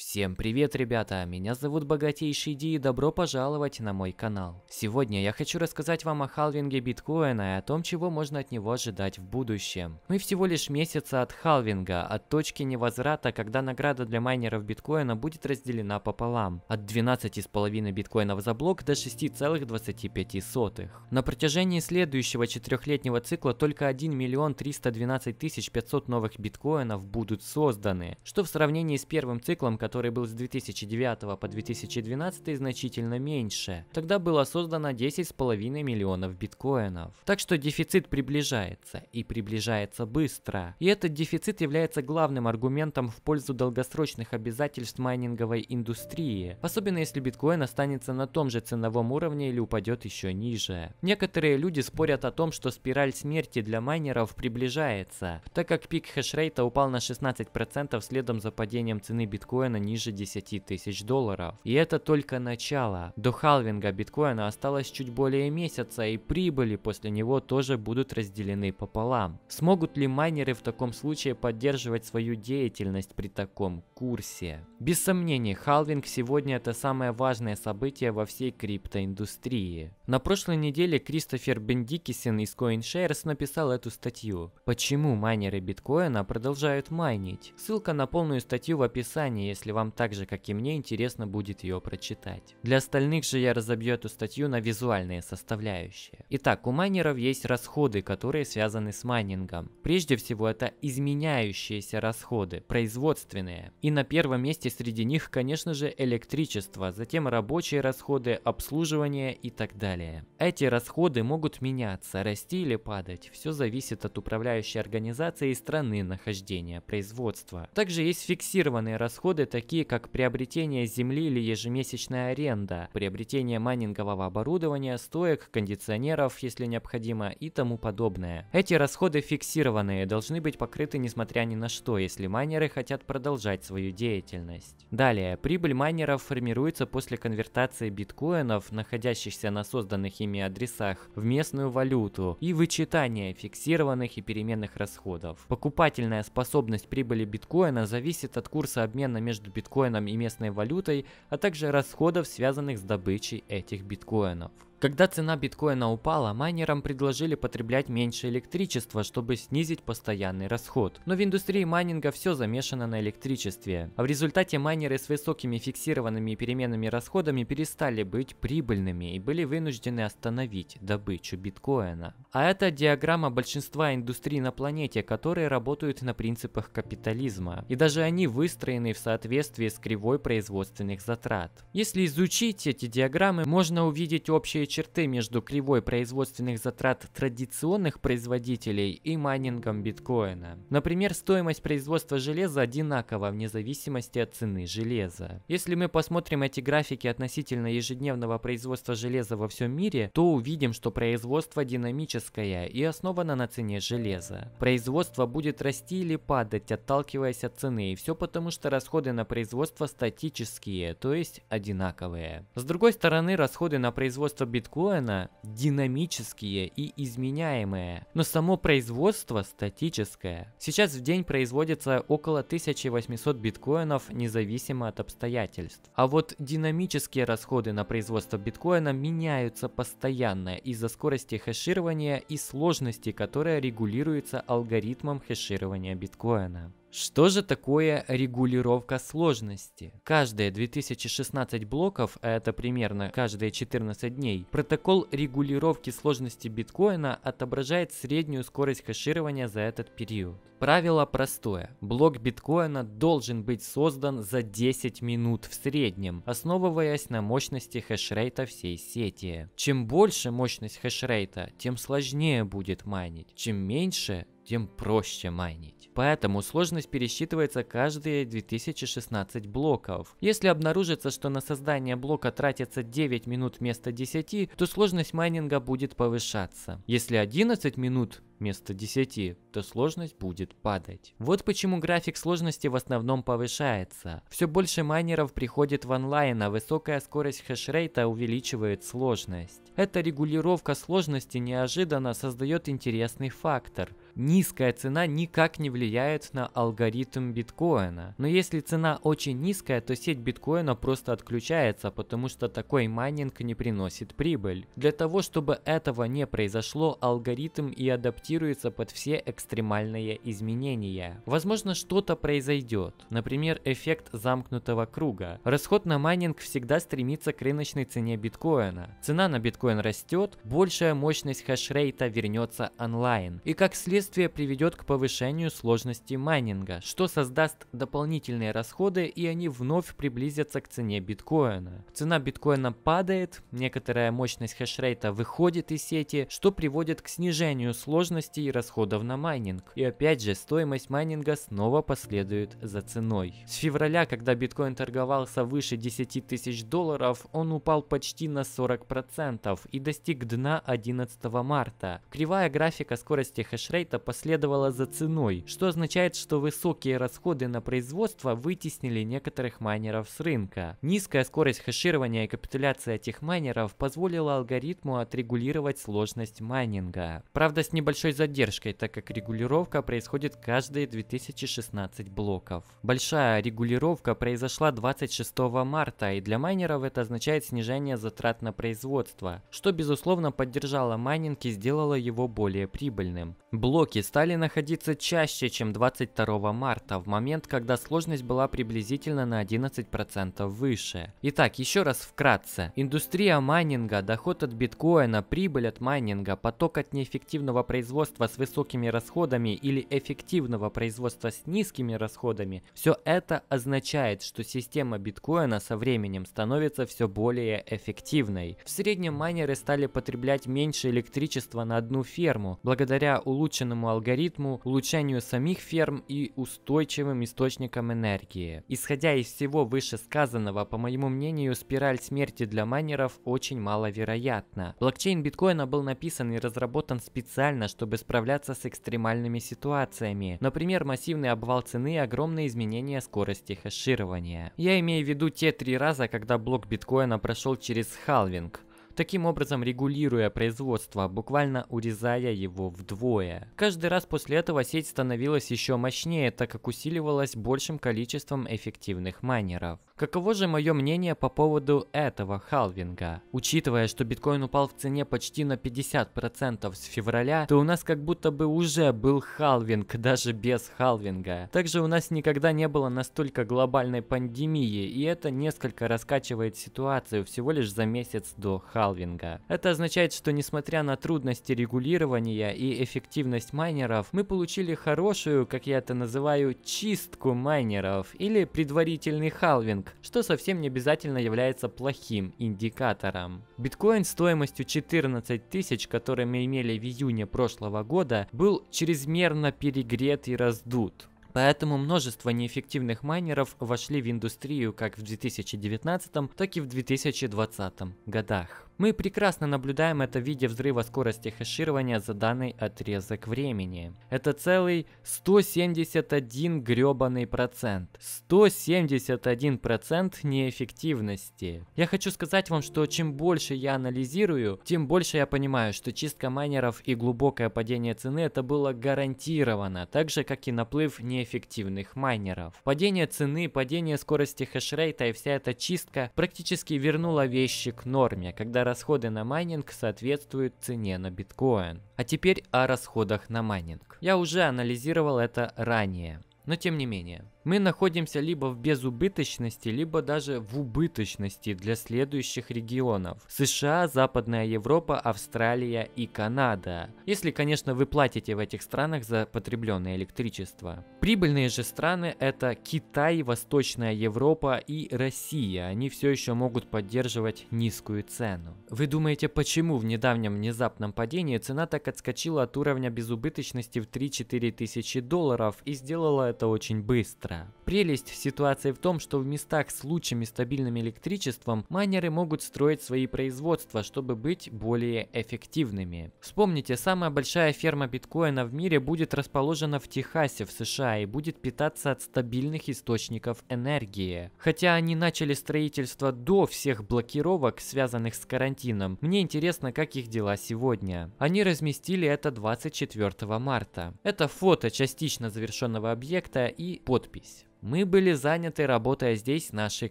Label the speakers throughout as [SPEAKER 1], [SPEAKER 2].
[SPEAKER 1] Всем привет, ребята! Меня зовут Богатейший Ди и добро пожаловать на мой канал. Сегодня я хочу рассказать вам о халвинге биткоина и о том, чего можно от него ожидать в будущем. Мы всего лишь месяца от халвинга, от точки невозврата, когда награда для майнеров биткоина будет разделена пополам, от 12,5 биткоинов за блок до 6,25. На протяжении следующего четырехлетнего цикла только 1 миллион 312 тысяч 500 новых биткоинов будут созданы, что в сравнении с первым циклом, который который был с 2009 по 2012 значительно меньше. Тогда было создано 10,5 миллионов биткоинов. Так что дефицит приближается, и приближается быстро. И этот дефицит является главным аргументом в пользу долгосрочных обязательств майнинговой индустрии, особенно если биткоин останется на том же ценовом уровне или упадет еще ниже. Некоторые люди спорят о том, что спираль смерти для майнеров приближается, так как пик хешрейта упал на 16% следом за падением цены биткоина ниже 10 тысяч долларов. И это только начало. До халвинга биткоина осталось чуть более месяца и прибыли после него тоже будут разделены пополам. Смогут ли майнеры в таком случае поддерживать свою деятельность при таком курсе? Без сомнений, халвинг сегодня это самое важное событие во всей криптоиндустрии. На прошлой неделе Кристофер Бендикисен из CoinShares написал эту статью «Почему майнеры биткоина продолжают майнить?». Ссылка на полную статью в описании, если вам так же, как и мне, интересно будет ее прочитать. Для остальных же я разобью эту статью на визуальные составляющие. Итак, у майнеров есть расходы, которые связаны с майнингом. Прежде всего, это изменяющиеся расходы, производственные. И на первом месте среди них, конечно же, электричество, затем рабочие расходы, обслуживание и так далее. Эти расходы могут меняться, расти или падать. Все зависит от управляющей организации и страны нахождения производства. Также есть фиксированные расходы, такие как приобретение земли или ежемесячная аренда, приобретение майнингового оборудования, стоек, кондиционеров, если необходимо, и тому подобное. Эти расходы фиксированные, должны быть покрыты несмотря ни на что, если майнеры хотят продолжать свою деятельность. Далее, прибыль майнеров формируется после конвертации биткоинов, находящихся на созданных ими адресах, в местную валюту и вычитания фиксированных и переменных расходов. Покупательная способность прибыли биткоина зависит от курса обмена между между биткоином и местной валютой, а также расходов, связанных с добычей этих биткоинов. Когда цена биткоина упала, майнерам предложили потреблять меньше электричества, чтобы снизить постоянный расход. Но в индустрии майнинга все замешано на электричестве. А в результате майнеры с высокими фиксированными переменными расходами перестали быть прибыльными и были вынуждены остановить добычу биткоина. А это диаграмма большинства индустрий на планете, которые работают на принципах капитализма. И даже они выстроены в соответствии с кривой производственных затрат. Если изучить эти диаграммы, можно увидеть общие черты между кривой производственных затрат традиционных производителей и майнингом биткоина. Например, стоимость производства железа одинакова вне зависимости от цены железа. Если мы посмотрим эти графики относительно ежедневного производства железа во всем мире, то увидим, что производство динамическое и основано на цене железа. Производство будет расти или падать, отталкиваясь от цены, и все потому, что расходы на производство статические, то есть одинаковые. С другой стороны, расходы на производство биткоина биткоина динамические и изменяемые, но само производство статическое. Сейчас в день производится около 1800 биткоинов независимо от обстоятельств. А вот динамические расходы на производство биткоина меняются постоянно из-за скорости хэширования и сложности, которая регулируется алгоритмом хэширования биткоина. Что же такое регулировка сложности? Каждые 2016 блоков, а это примерно каждые 14 дней, протокол регулировки сложности биткоина отображает среднюю скорость хеширования за этот период. Правило простое. Блок биткоина должен быть создан за 10 минут в среднем, основываясь на мощности хешрейта всей сети. Чем больше мощность хешрейта, тем сложнее будет майнить. Чем меньше, тем проще майнить. Поэтому сложность пересчитывается каждые 2016 блоков. Если обнаружится, что на создание блока тратится 9 минут вместо 10, то сложность майнинга будет повышаться. Если 11 минут вместо 10, то сложность будет падать. Вот почему график сложности в основном повышается. Все больше майнеров приходит в онлайн, а высокая скорость хешрейта увеличивает сложность. Эта регулировка сложности неожиданно создает интересный фактор низкая цена никак не влияет на алгоритм биткоина. Но если цена очень низкая, то сеть биткоина просто отключается, потому что такой майнинг не приносит прибыль. Для того, чтобы этого не произошло, алгоритм и адаптируется под все экстремальные изменения. Возможно, что-то произойдет. Например, эффект замкнутого круга. Расход на майнинг всегда стремится к рыночной цене биткоина. Цена на биткоин растет, большая мощность хешрейта вернется онлайн. И как следует Последствие приведет к повышению сложности майнинга, что создаст дополнительные расходы и они вновь приблизятся к цене биткоина. Цена биткоина падает, некоторая мощность хешрейта выходит из сети, что приводит к снижению сложности и расходов на майнинг. И опять же, стоимость майнинга снова последует за ценой. С февраля, когда биткоин торговался выше 10 тысяч долларов, он упал почти на 40% и достиг дна 11 марта. Кривая графика скорости хешрейта запрета последовало за ценой, что означает, что высокие расходы на производство вытеснили некоторых майнеров с рынка. Низкая скорость хэширования и капитуляция этих майнеров позволила алгоритму отрегулировать сложность майнинга. Правда, с небольшой задержкой, так как регулировка происходит каждые 2016 блоков. Большая регулировка произошла 26 марта, и для майнеров это означает снижение затрат на производство, что безусловно поддержало майнинг и сделало его более прибыльным. Блок блоки стали находиться чаще, чем 22 марта, в момент, когда сложность была приблизительно на 11% выше. Итак, еще раз вкратце. Индустрия майнинга, доход от биткоина, прибыль от майнинга, поток от неэффективного производства с высокими расходами или эффективного производства с низкими расходами, все это означает, что система биткоина со временем становится все более эффективной. В среднем майнеры стали потреблять меньше электричества на одну ферму, благодаря улучшенным продуманному алгоритму, улучшению самих ферм и устойчивым источникам энергии. Исходя из всего вышесказанного, по моему мнению, спираль смерти для майнеров очень маловероятна. Блокчейн биткоина был написан и разработан специально, чтобы справляться с экстремальными ситуациями. Например, массивный обвал цены и огромные изменения скорости хэширования. Я имею в виду те три раза, когда блок биткоина прошел через халвинг таким образом регулируя производство, буквально урезая его вдвое. Каждый раз после этого сеть становилась еще мощнее, так как усиливалась большим количеством эффективных майнеров. Каково же мое мнение по поводу этого халвинга? Учитывая, что биткоин упал в цене почти на 50% с февраля, то у нас как будто бы уже был халвинг, даже без халвинга. Также у нас никогда не было настолько глобальной пандемии, и это несколько раскачивает ситуацию всего лишь за месяц до халвинга. Это означает, что несмотря на трудности регулирования и эффективность майнеров, мы получили хорошую, как я это называю, чистку майнеров или предварительный халвинг, что совсем не обязательно является плохим индикатором. Биткоин стоимостью 14 тысяч, который мы имели в июне прошлого года, был чрезмерно перегрет и раздут. Поэтому множество неэффективных майнеров вошли в индустрию как в 2019, так и в 2020 годах. Мы прекрасно наблюдаем это в виде взрыва скорости хеширования за данный отрезок времени. Это целый 171 гребаный процент. 171 процент неэффективности. Я хочу сказать вам, что чем больше я анализирую, тем больше я понимаю, что чистка майнеров и глубокое падение цены это было гарантировано, так же как и наплыв неэффективных майнеров. Падение цены, падение скорости хешрейта и вся эта чистка практически вернула вещи к норме, когда расходы на майнинг соответствуют цене на биткоин. А теперь о расходах на майнинг. Я уже анализировал это ранее, но тем не менее мы находимся либо в безубыточности, либо даже в убыточности для следующих регионов. США, Западная Европа, Австралия и Канада. Если, конечно, вы платите в этих странах за потребленное электричество. Прибыльные же страны это Китай, Восточная Европа и Россия. Они все еще могут поддерживать низкую цену. Вы думаете, почему в недавнем внезапном падении цена так отскочила от уровня безубыточности в 3-4 тысячи долларов и сделала это очень быстро? быстро. Прелесть ситуации в том, что в местах с лучшим и стабильным электричеством майнеры могут строить свои производства, чтобы быть более эффективными. Вспомните, самая большая ферма биткоина в мире будет расположена в Техасе в США и будет питаться от стабильных источников энергии. Хотя они начали строительство до всех блокировок, связанных с карантином, мне интересно, как их дела сегодня. Они разместили это 24 марта. Это фото частично завершенного объекта и подпись. difícil. Мы были заняты, работая здесь нашей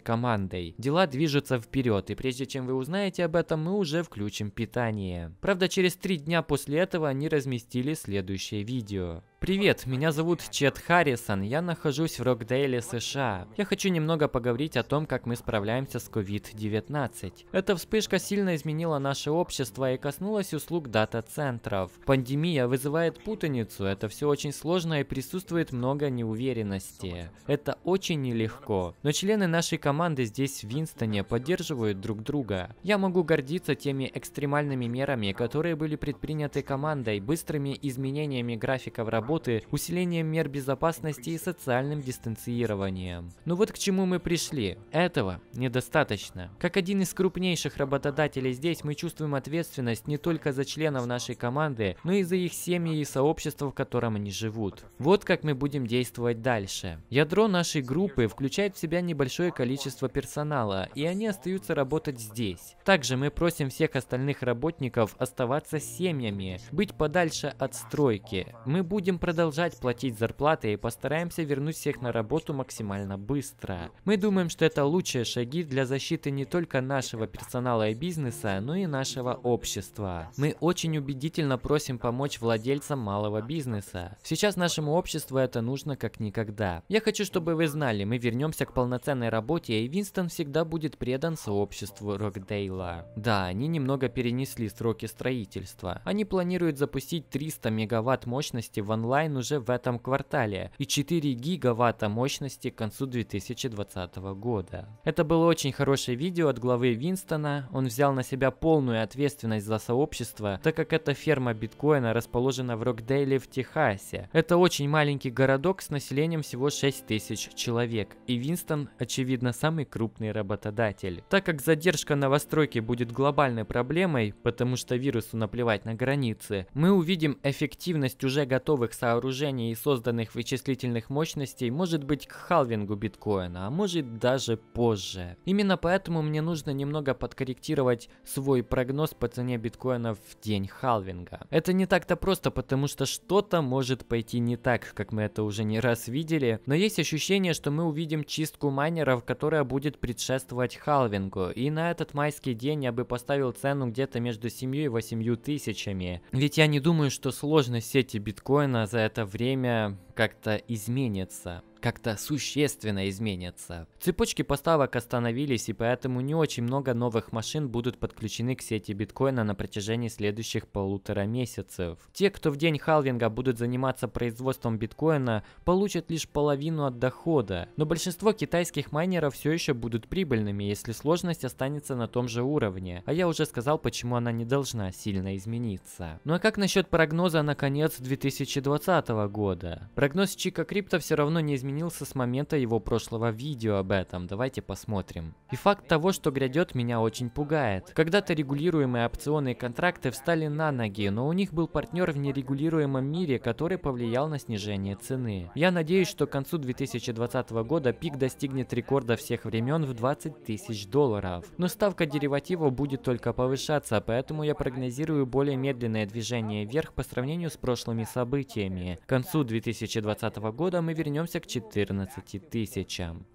[SPEAKER 1] командой. Дела движутся вперед, и прежде чем вы узнаете об этом, мы уже включим питание. Правда, через три дня после этого они разместили следующее видео. Привет, меня зовут Чет Харрисон, я нахожусь в Рокдейле, США. Я хочу немного поговорить о том, как мы справляемся с COVID-19. Эта вспышка сильно изменила наше общество и коснулась услуг дата-центров. Пандемия вызывает путаницу, это все очень сложно и присутствует много неуверенности это очень нелегко. Но члены нашей команды здесь в Винстоне поддерживают друг друга. Я могу гордиться теми экстремальными мерами, которые были предприняты командой, быстрыми изменениями графиков работы, усилением мер безопасности и социальным дистанцированием. Но ну вот к чему мы пришли. Этого недостаточно. Как один из крупнейших работодателей здесь, мы чувствуем ответственность не только за членов нашей команды, но и за их семьи и сообщества, в котором они живут. Вот как мы будем действовать дальше. Ядро нашей группы включает в себя небольшое количество персонала, и они остаются работать здесь. Также мы просим всех остальных работников оставаться семьями, быть подальше от стройки. Мы будем продолжать платить зарплаты и постараемся вернуть всех на работу максимально быстро. Мы думаем, что это лучшие шаги для защиты не только нашего персонала и бизнеса, но и нашего общества. Мы очень убедительно просим помочь владельцам малого бизнеса. Сейчас нашему обществу это нужно как никогда. Я хочу, чтобы чтобы вы знали, мы вернемся к полноценной работе, и Винстон всегда будет предан сообществу Рокдейла. Да, они немного перенесли сроки строительства. Они планируют запустить 300 мегаватт мощности в онлайн уже в этом квартале и 4 гигаватта мощности к концу 2020 года. Это было очень хорошее видео от главы Винстона. Он взял на себя полную ответственность за сообщество, так как эта ферма биткоина расположена в Рокдейле в Техасе. Это очень маленький городок с населением всего 6 тысяч тысяч человек, и Винстон, очевидно, самый крупный работодатель. Так как задержка новостройки будет глобальной проблемой, потому что вирусу наплевать на границы, мы увидим эффективность уже готовых сооружений и созданных вычислительных мощностей может быть к халвингу биткоина, а может даже позже. Именно поэтому мне нужно немного подкорректировать свой прогноз по цене биткоина в день халвинга. Это не так-то просто, потому что что-то может пойти не так, как мы это уже не раз видели, но есть ощущение, ощущение, что мы увидим чистку майнеров, которая будет предшествовать халвингу. И на этот майский день я бы поставил цену где-то между 7 и 8 тысячами. Ведь я не думаю, что сложность сети биткоина за это время как-то изменится как-то существенно изменятся. Цепочки поставок остановились, и поэтому не очень много новых машин будут подключены к сети биткоина на протяжении следующих полутора месяцев. Те, кто в день халвинга будут заниматься производством биткоина, получат лишь половину от дохода, но большинство китайских майнеров все еще будут прибыльными, если сложность останется на том же уровне, а я уже сказал, почему она не должна сильно измениться. Ну а как насчет прогноза на конец 2020 года? Прогноз Чика Крипто все равно не изменился изменился с момента его прошлого видео об этом, давайте посмотрим. И факт того, что грядет, меня очень пугает. Когда-то регулируемые опционные контракты встали на ноги, но у них был партнер в нерегулируемом мире, который повлиял на снижение цены. Я надеюсь, что к концу 2020 года пик достигнет рекорда всех времен в 20 тысяч долларов. Но ставка дериватива будет только повышаться, поэтому я прогнозирую более медленное движение вверх по сравнению с прошлыми событиями. К концу 2020 года мы вернемся к 4 четырнадцати тысячам.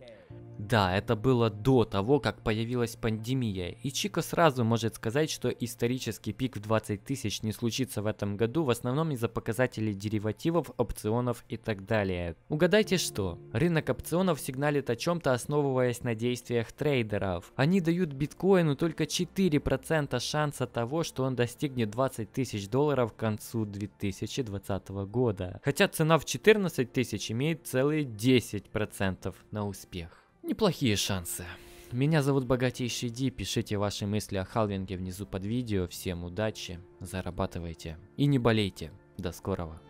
[SPEAKER 1] Да, это было до того, как появилась пандемия, и Чика сразу может сказать, что исторический пик в 20 тысяч не случится в этом году в основном из-за показателей деривативов, опционов и так далее. Угадайте что? Рынок опционов сигналит о чем-то, основываясь на действиях трейдеров. Они дают биткоину только 4% шанса того, что он достигнет 20 тысяч долларов к концу 2020 года. Хотя цена в 14 тысяч имеет целые 10% на успех. Неплохие шансы. Меня зовут Богатейший Ди, пишите ваши мысли о халвинге внизу под видео. Всем удачи, зарабатывайте и не болейте. До скорого.